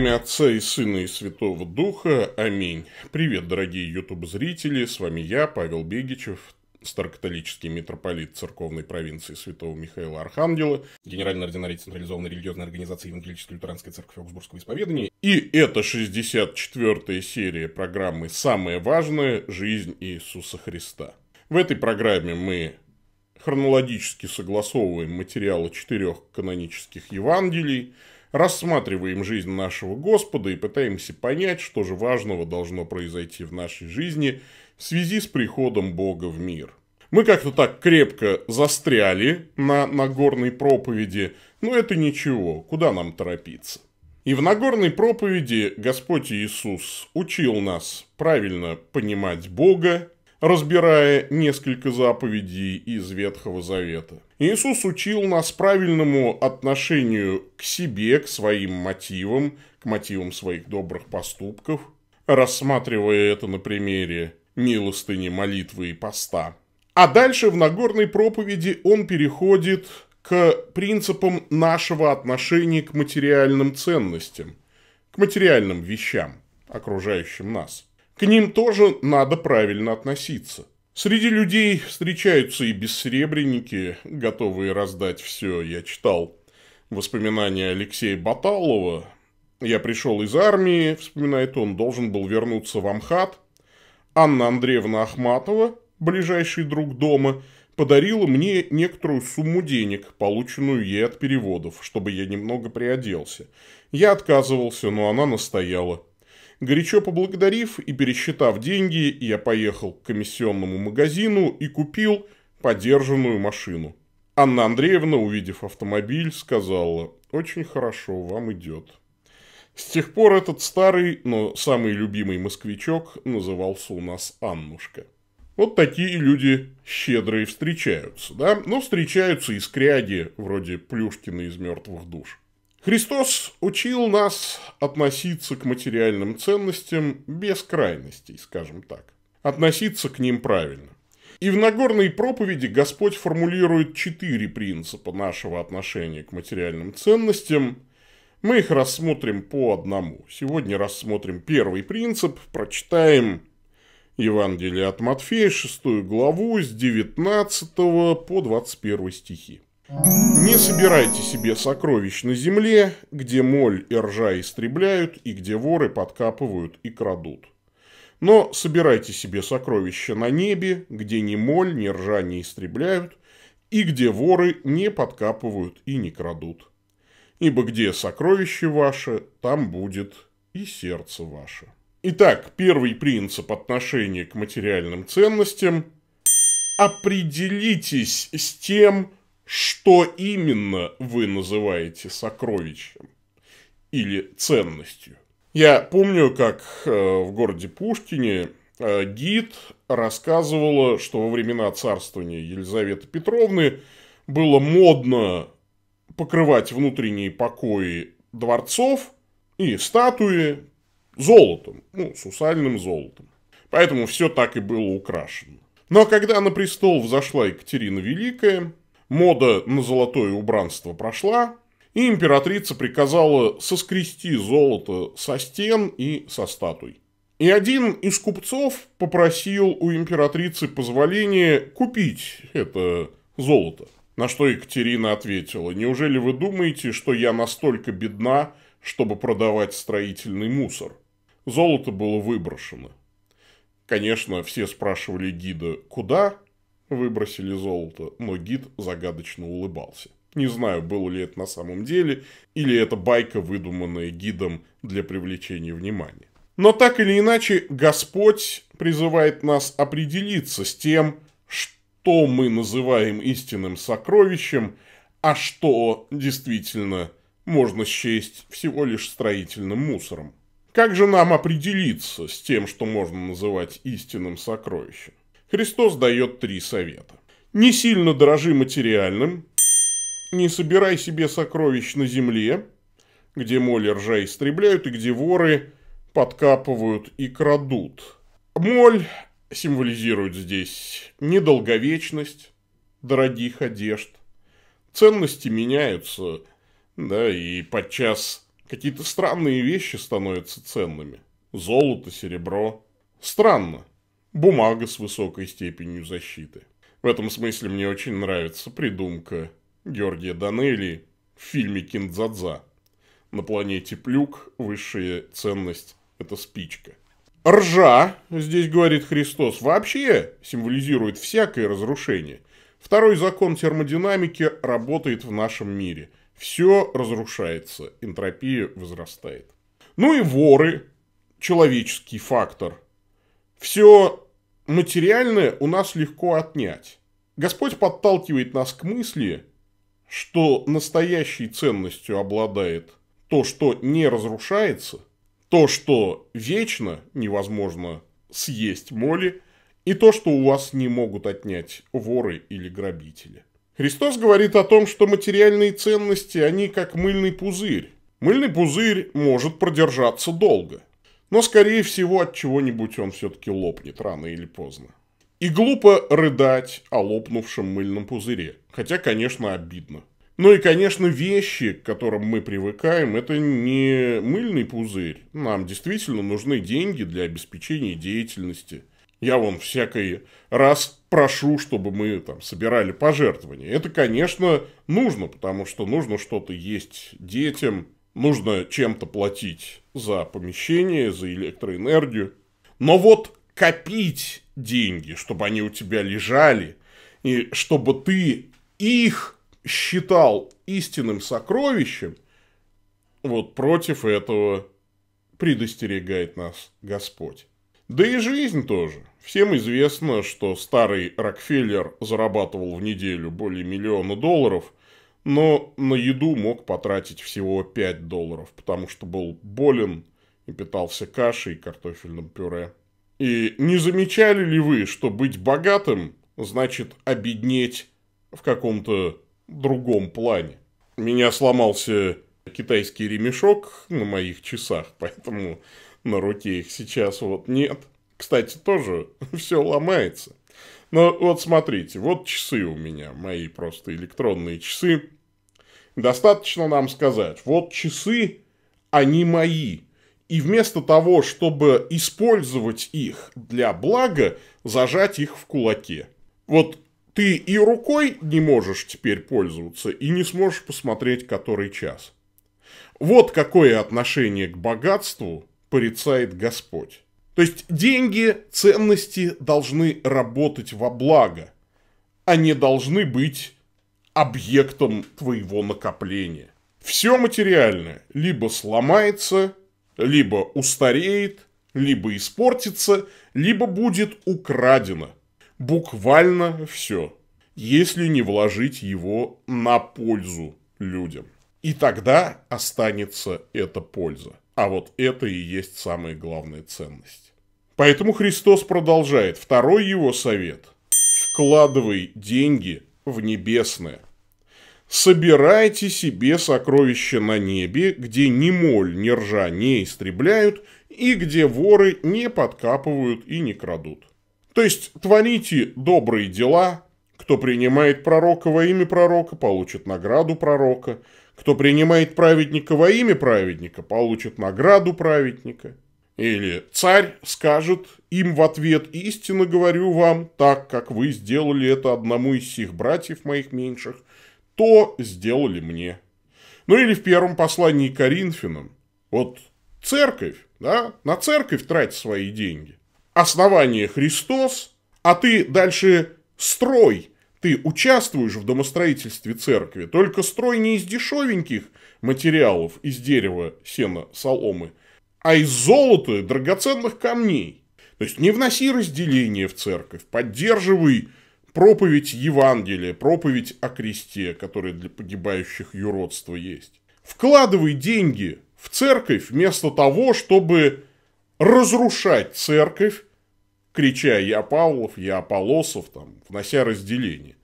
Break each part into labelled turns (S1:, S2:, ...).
S1: имя Отца и Сына и Святого Духа. Аминь. Привет, дорогие YouTube зрители С вами я, Павел Бегичев, старокатолический митрополит церковной провинции Святого Михаила Архангела, генеральный ординарий Централизованной религиозной организации Евангелической лютеранской церкви Оксбургского исповедания. И это 64-я серия программы «Самое важное. Жизнь Иисуса Христа». В этой программе мы хронологически согласовываем материалы четырех канонических Евангелий – рассматриваем жизнь нашего Господа и пытаемся понять, что же важного должно произойти в нашей жизни в связи с приходом Бога в мир. Мы как-то так крепко застряли на Нагорной проповеди, но это ничего, куда нам торопиться. И в Нагорной проповеди Господь Иисус учил нас правильно понимать Бога разбирая несколько заповедей из Ветхого Завета. Иисус учил нас правильному отношению к себе, к своим мотивам, к мотивам своих добрых поступков, рассматривая это на примере милостыни, молитвы и поста. А дальше в Нагорной проповеди он переходит к принципам нашего отношения к материальным ценностям, к материальным вещам, окружающим нас – к ним тоже надо правильно относиться. Среди людей встречаются и бессребреники, готовые раздать все, я читал. Воспоминания Алексея Баталова. «Я пришел из армии», вспоминает он, «должен был вернуться в Амхат. Анна Андреевна Ахматова, ближайший друг дома, подарила мне некоторую сумму денег, полученную ей от переводов, чтобы я немного приоделся. Я отказывался, но она настояла. Горячо поблагодарив и пересчитав деньги, я поехал к комиссионному магазину и купил подержанную машину. Анна Андреевна, увидев автомобиль, сказала «Очень хорошо, вам идет». С тех пор этот старый, но самый любимый москвичок назывался у нас Аннушка. Вот такие люди щедрые встречаются, да? Но встречаются и скряги, вроде Плюшкина из «Мертвых душ». Христос учил нас относиться к материальным ценностям без крайностей, скажем так. Относиться к ним правильно. И в Нагорной проповеди Господь формулирует четыре принципа нашего отношения к материальным ценностям. Мы их рассмотрим по одному. Сегодня рассмотрим первый принцип, прочитаем Евангелие от Матфея, 6 главу, с 19 по 21 стихи. Не собирайте себе сокровищ на земле, где моль и ржа истребляют, и где воры подкапывают и крадут. Но собирайте себе сокровища на небе, где ни моль, ни ржа не истребляют, и где воры не подкапывают и не крадут. Ибо где сокровище ваше, там будет и сердце ваше. Итак, первый принцип отношения к материальным ценностям – определитесь с тем, что именно вы называете сокровищем или ценностью. Я помню, как э, в городе Пушкине э, гид рассказывала, что во времена царствования Елизаветы Петровны было модно покрывать внутренние покои дворцов и статуи золотом, ну, сусальным золотом. Поэтому все так и было украшено. Но когда на престол взошла Екатерина Великая, Мода на золотое убранство прошла, и императрица приказала соскрести золото со стен и со статуй. И один из купцов попросил у императрицы позволения купить это золото. На что Екатерина ответила, «Неужели вы думаете, что я настолько бедна, чтобы продавать строительный мусор?» Золото было выброшено. Конечно, все спрашивали гида, куда, Выбросили золото, но гид загадочно улыбался. Не знаю, было ли это на самом деле, или это байка, выдуманная гидом для привлечения внимания. Но так или иначе, Господь призывает нас определиться с тем, что мы называем истинным сокровищем, а что действительно можно счесть всего лишь строительным мусором. Как же нам определиться с тем, что можно называть истинным сокровищем? Христос дает три совета. Не сильно дорожи материальным, не собирай себе сокровищ на земле, где моль и ржа истребляют и где воры подкапывают и крадут. Моль символизирует здесь недолговечность дорогих одежд. Ценности меняются, да, и подчас какие-то странные вещи становятся ценными. Золото, серебро. Странно бумага с высокой степенью защиты. В этом смысле мне очень нравится придумка Георгия Данели в фильме «Киндзадза». На планете Плюк высшая ценность – это спичка. Ржа, здесь говорит Христос, вообще символизирует всякое разрушение. Второй закон термодинамики работает в нашем мире. Все разрушается, энтропия возрастает. Ну и воры, человеческий фактор – все материальное у нас легко отнять. Господь подталкивает нас к мысли, что настоящей ценностью обладает то, что не разрушается, то, что вечно невозможно съесть моли, и то, что у вас не могут отнять воры или грабители. Христос говорит о том, что материальные ценности, они как мыльный пузырь. Мыльный пузырь может продержаться долго – но, скорее всего, от чего-нибудь он все-таки лопнет рано или поздно. И глупо рыдать о лопнувшем мыльном пузыре. Хотя, конечно, обидно. Ну и, конечно, вещи, к которым мы привыкаем, это не мыльный пузырь. Нам действительно нужны деньги для обеспечения деятельности. Я вон всякий раз прошу, чтобы мы там собирали пожертвования. Это, конечно, нужно, потому что нужно что-то есть детям, нужно чем-то платить за помещение, за электроэнергию. Но вот копить деньги, чтобы они у тебя лежали, и чтобы ты их считал истинным сокровищем, вот против этого предостерегает нас Господь. Да и жизнь тоже. Всем известно, что старый Рокфеллер зарабатывал в неделю более миллиона долларов – но на еду мог потратить всего 5 долларов, потому что был болен и питался кашей и картофельным пюре. И не замечали ли вы, что быть богатым значит обеднеть в каком-то другом плане? Меня сломался китайский ремешок на моих часах, поэтому на руке их сейчас вот нет. Кстати, тоже все ломается. Но ну, вот смотрите, вот часы у меня, мои просто электронные часы. Достаточно нам сказать, вот часы, они мои. И вместо того, чтобы использовать их для блага, зажать их в кулаке. Вот ты и рукой не можешь теперь пользоваться, и не сможешь посмотреть, который час. Вот какое отношение к богатству порицает Господь. То есть деньги, ценности должны работать во благо. Они а должны быть объектом твоего накопления. Все материальное либо сломается, либо устареет, либо испортится, либо будет украдено. Буквально все, если не вложить его на пользу людям. И тогда останется эта польза. А вот это и есть самая главная ценность. Поэтому Христос продолжает. Второй его совет. Вкладывай деньги в небесное. Собирайте себе сокровища на небе, где ни моль, ни ржа не истребляют, и где воры не подкапывают и не крадут. То есть творите добрые дела, кто принимает пророка во имя пророка, получит награду пророка, кто принимает праведника во имя праведника, получит награду праведника. Или царь скажет им в ответ, истинно говорю вам, так как вы сделали это одному из сих братьев моих меньших, то сделали мне. Ну или в первом послании Коринфянам. Вот церковь, да, на церковь трать свои деньги. Основание Христос, а ты дальше строй ты участвуешь в домостроительстве церкви, только строй не из дешевеньких материалов, из дерева, сена, соломы, а из золота и драгоценных камней. То есть не вноси разделение в церковь, поддерживай проповедь Евангелия, проповедь о кресте, которая для погибающих юродства есть. Вкладывай деньги в церковь вместо того, чтобы разрушать церковь крича «Я Павлов», «Я Полосов», там, внося разделение.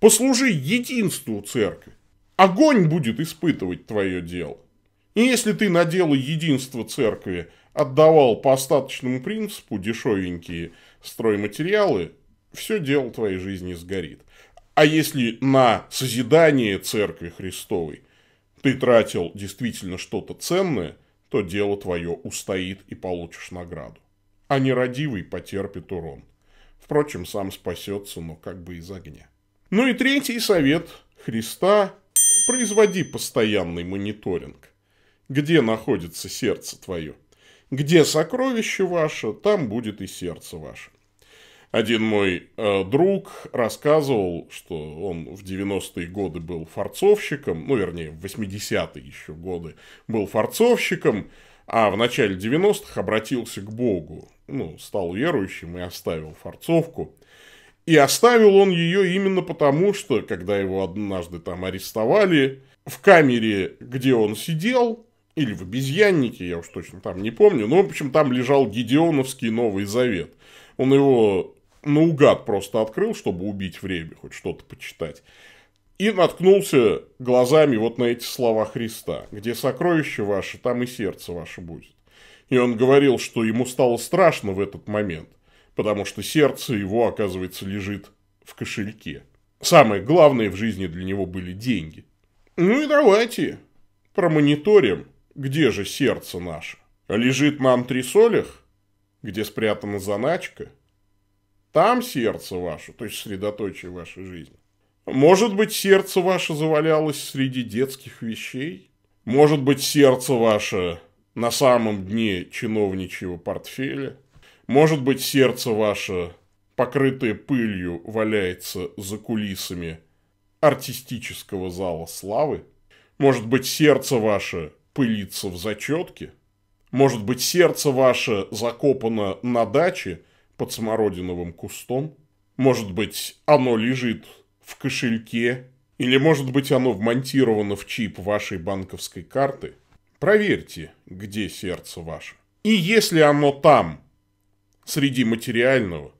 S1: Послужи единству церкви. Огонь будет испытывать твое дело. И если ты на дело единства церкви отдавал по остаточному принципу дешевенькие стройматериалы, все дело твоей жизни сгорит. А если на созидание церкви Христовой ты тратил действительно что-то ценное, то дело твое устоит и получишь награду а нерадивый потерпит урон. Впрочем, сам спасется, но как бы из огня. Ну и третий совет Христа – производи постоянный мониторинг. Где находится сердце твое? Где сокровище ваше, там будет и сердце ваше. Один мой э, друг рассказывал, что он в 90-е годы был форцовщиком, ну, вернее, в 80-е еще годы был форцовщиком, а в начале 90-х обратился к Богу, ну, стал верующим и оставил форцовку. И оставил он ее именно потому, что, когда его однажды там арестовали, в камере, где он сидел, или в обезьяннике, я уж точно там не помню, но, в общем, там лежал Гедеоновский Новый Завет. Он его наугад просто открыл, чтобы убить время, хоть что-то почитать. И наткнулся глазами вот на эти слова Христа, где сокровище ваше, там и сердце ваше будет. И он говорил, что ему стало страшно в этот момент, потому что сердце его, оказывается, лежит в кошельке. Самое главное в жизни для него были деньги. Ну и давайте промониторим, где же сердце наше. Лежит на антресолях, где спрятана заначка – там сердце ваше, то есть средоточие вашей жизни. Может быть, сердце ваше завалялось среди детских вещей? Может быть, сердце ваше на самом дне чиновничьего портфеля? Может быть, сердце ваше, покрытое пылью, валяется за кулисами артистического зала славы? Может быть, сердце ваше пылится в зачетке? Может быть, сердце ваше закопано на даче – под смородиновым кустом. Может быть, оно лежит в кошельке, или, может быть, оно вмонтировано в чип вашей банковской карты. Проверьте, где сердце ваше. И если оно там, среди материального,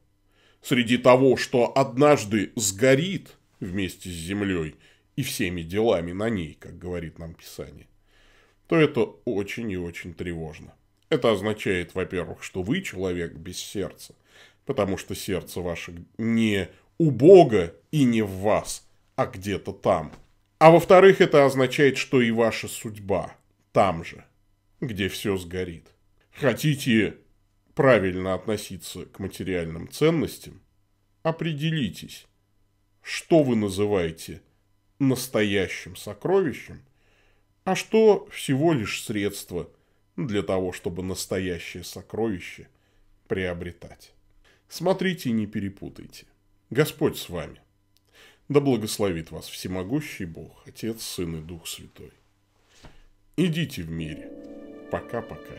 S1: среди того, что однажды сгорит вместе с землей и всеми делами на ней, как говорит нам Писание, то это очень и очень тревожно. Это означает, во-первых, что вы человек без сердца, потому что сердце ваше не у Бога и не в вас, а где-то там. А во-вторых, это означает, что и ваша судьба там же, где все сгорит. Хотите правильно относиться к материальным ценностям? Определитесь, что вы называете настоящим сокровищем, а что всего лишь средство для того, чтобы настоящее сокровище приобретать. Смотрите и не перепутайте. Господь с вами. Да благословит вас всемогущий Бог, Отец, Сын и Дух Святой. Идите в мире. Пока-пока.